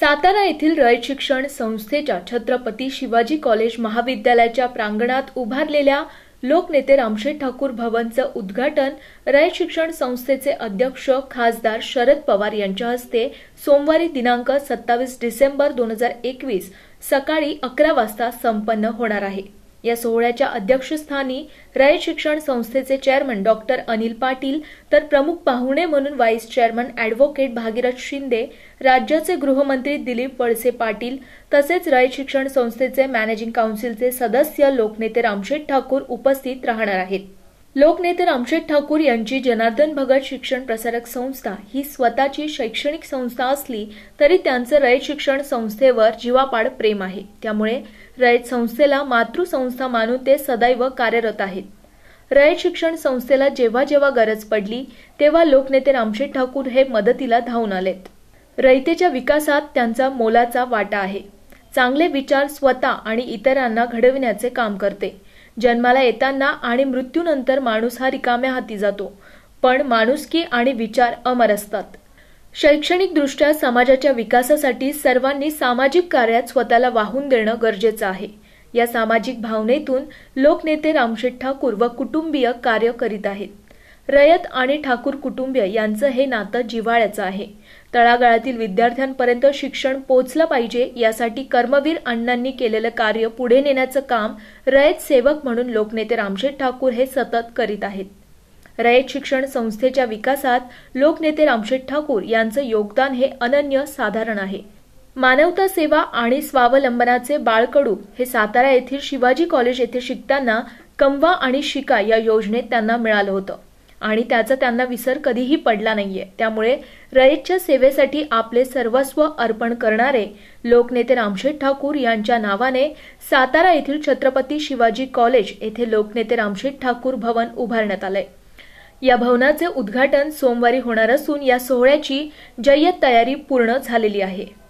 सातारा येथील रयत शिक्षण संस्थेच्या छत्रपती शिवाजी कॉलेज महाविद्यालयाच्या प्रांगणात उभारलेल्या लोकनेते रामशेठ ठाकूर भवनचं उद्घाटन रयत शिक्षण संस्थेचे अध्यक्ष खासदार शरद पवार यांच्या हस्ते सोमवारी दिनांक सत्तावीस डिसेंबर दोन हजार एकवीस सकाळी अकरा वाजता संपन्न होणार आहे या सोहळ्याच्या अध्यक्षस्थानी रय शिक्षण संस्थेचे चेअरमन डॉक्टर अनिल पाटील तर प्रमुख पाहुणे म्हणून vice chairman advocate Bhagirath Shinde राज्याचे गृहमंत्री दिलीप वळसे पाटील तसेच रय शिक्षण संस्थेचे मॅनेजिंग काउन्सिलचे सदस्य लोकनेते रामशेठ ठाकूर उपस्थित राहणार आहेत लोकनेते रामशेठ ठाकूर यांची जनार्दन भगत शिक्षण प्रसारक संस्था ही स्वतःची शैक्षणिक संस्था असली तरी त्यांचं रयत शिक्षण संस्थेवर जीवापाड प्रेम आहे त्यामुळे रयत संस्थेला मातृसंस्था मानून ते सदैव कार्यरत आहेत रयत शिक्षण संस्थेला जेव्हा जेव्हा गरज पडली तेव्हा लोकनेते रामशेठ ठाकूर हे मदतीला धावून आलेत रयतेच्या विकासात त्यांचा मोलाचा वाटा आहे चांगले विचार स्वतः आणि इतरांना घडविण्याचे काम करते जन्माला येताना आणि मृत्यूनंतर माणूस हा रिकाम्या हाती जातो पण माणुसकी आणि विचार अमर असतात शैक्षणिकदृष्ट्या समाजाच्या विकासासाठी सर्वांनी सामाजिक कार्यात स्वतःला वाहून देणं गरजेचं आहे या सामाजिक भावनेतून लोकनेते रामशेठ ठाकूर व कुटुंबीय कार्य करीत आहेत रयत आणि ठाकूर कुटुंबीय यांचं हे नातं जिव्हाळ्याचं आहे तळागाळातील विद्यार्थ्यांपर्यंत शिक्षण पोचलं पाहिजे यासाठी कर्मवीर अण्णांनी केलेलं कार्य पुढे नेण्याचं काम रयत सेवक म्हणून लोकनेते रामशेठ ठाकूर हे सतत करीत आहेत रयत शिक्षण संस्थेच्या विकासात लोकनेते रामशेठ ठाकूर यांचं योगदान हे अनन्य साधारण आहे मानवता सेवा आणि स्वावलंबनाचे बाळकडू हे सातारा येथील शिवाजी कॉलेज येथे शिकताना कमवा आणि शिका या योजनेत त्यांना मिळालं होतं आणि त्याचा त्यांना विसर कधीही पडला नाहीये त्यामुळे रयतच्या सेवेसाठी आपले सर्वस्व अर्पण करणारे लोकनेते रामशेठ ठाकूर यांच्या नावाने सातारा येथील छत्रपती शिवाजी कॉलेज येथे लोकनेते रामशेठ ठाकूर भवन उभारण्यात आलंय या भवनाचे उद्घाटन सोमवारी होणार असून या सोहळ्याची जय्यत तयारी पूर्ण झालेली आहे